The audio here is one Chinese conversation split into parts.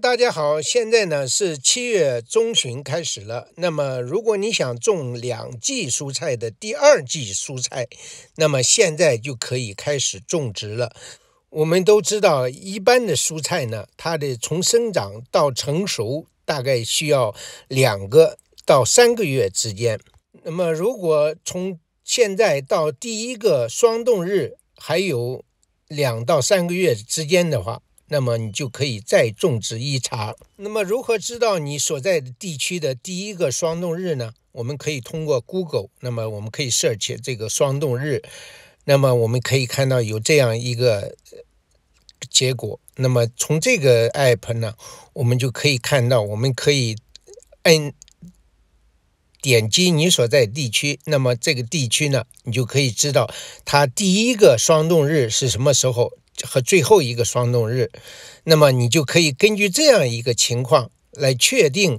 大家好，现在呢是七月中旬开始了。那么，如果你想种两季蔬菜的第二季蔬菜，那么现在就可以开始种植了。我们都知道，一般的蔬菜呢，它的从生长到成熟大概需要两个到三个月之间。那么，如果从现在到第一个霜冻日还有两到三个月之间的话，那么你就可以再种植一茬。那么如何知道你所在的地区的第一个霜冻日呢？我们可以通过 Google，那么我们可以 search 这个霜冻日，那么我们可以看到有这样一个结果。那么从这个 app 呢，我们就可以看到，我们可以摁点击你所在地区，那么这个地区呢，你就可以知道它第一个霜冻日是什么时候。和最后一个霜冻日，那么你就可以根据这样一个情况来确定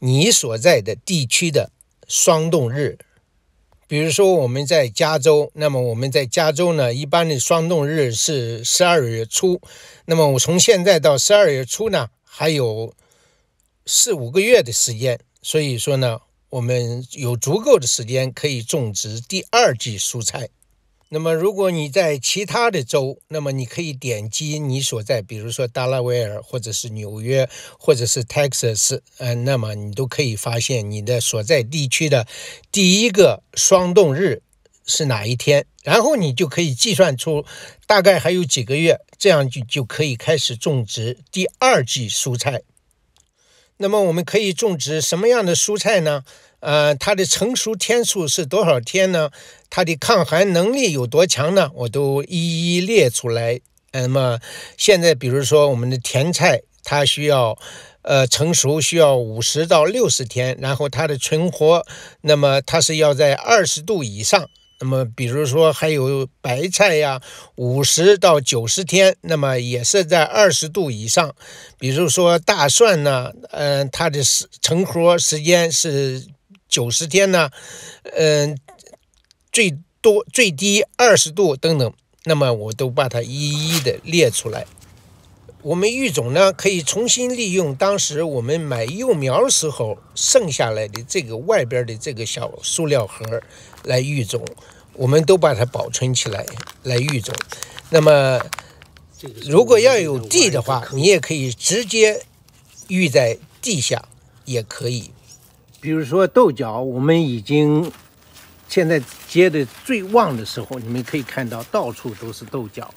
你所在的地区的霜冻日。比如说，我们在加州，那么我们在加州呢，一般的霜冻日是十二月初。那么我从现在到十二月初呢，还有四五个月的时间，所以说呢，我们有足够的时间可以种植第二季蔬菜。那么，如果你在其他的州，那么你可以点击你所在，比如说达拉维尔，或者是纽约，或者是 Texas，嗯，那么你都可以发现你的所在地区的第一个霜冻日是哪一天，然后你就可以计算出大概还有几个月，这样就就可以开始种植第二季蔬菜。那么我们可以种植什么样的蔬菜呢？呃，它的成熟天数是多少天呢？它的抗寒能力有多强呢？我都一一列出来。那么现在，比如说我们的甜菜，它需要呃成熟需要五十到六十天，然后它的存活，那么它是要在二十度以上。那么，比如说还有白菜呀，五十到九十天，那么也是在二十度以上。比如说大蒜呢，嗯，它的时成活时间是九十天呢，嗯，最多最低二十度等等。那么我都把它一一的列出来。我们育种呢，可以重新利用当时我们买幼苗时候剩下来的这个外边的这个小塑料盒来育种，我们都把它保存起来来育种。那么，如果要有地的话，你也可以直接育在地下，也可以。比如说豆角，我们已经现在结的最旺的时候，你们可以看到到处都是豆角。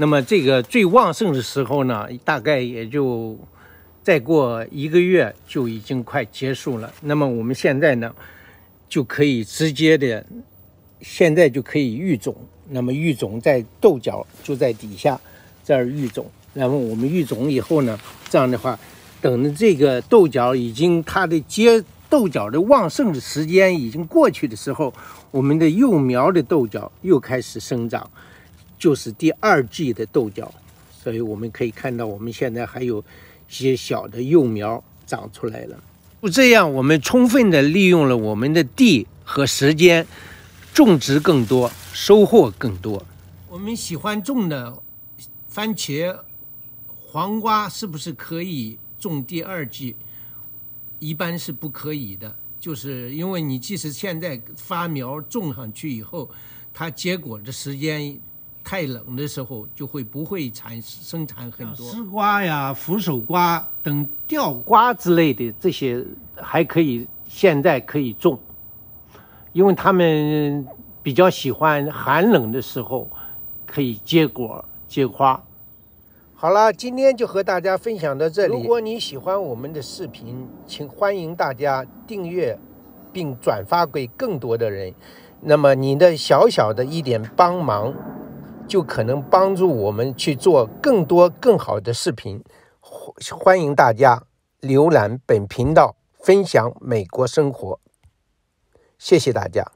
那么这个最旺盛的时候呢，大概也就再过一个月就已经快结束了。那么我们现在呢，就可以直接的，现在就可以育种。那么育种在豆角就在底下这儿育种，然后我们育种以后呢，这样的话，等着这个豆角已经它的结豆角的旺盛的时间已经过去的时候，我们的幼苗的豆角又开始生长。就是第二季的豆角，所以我们可以看到，我们现在还有一些小的幼苗长出来了。就这样，我们充分的利用了我们的地和时间，种植更多，收获更多。我们喜欢种的番茄、黄瓜，是不是可以种第二季？一般是不可以的，就是因为你即使现在发苗种上去以后，它结果的时间。太冷的时候就会不会产生产很多丝瓜呀、扶手瓜等吊瓜之类的这些还可以，现在可以种，因为他们比较喜欢寒冷的时候可以结果结花。好了，今天就和大家分享到这里。如果你喜欢我们的视频，请欢迎大家订阅并转发给更多的人。那么你的小小的一点帮忙。就可能帮助我们去做更多更好的视频，欢迎大家浏览本频道，分享美国生活。谢谢大家。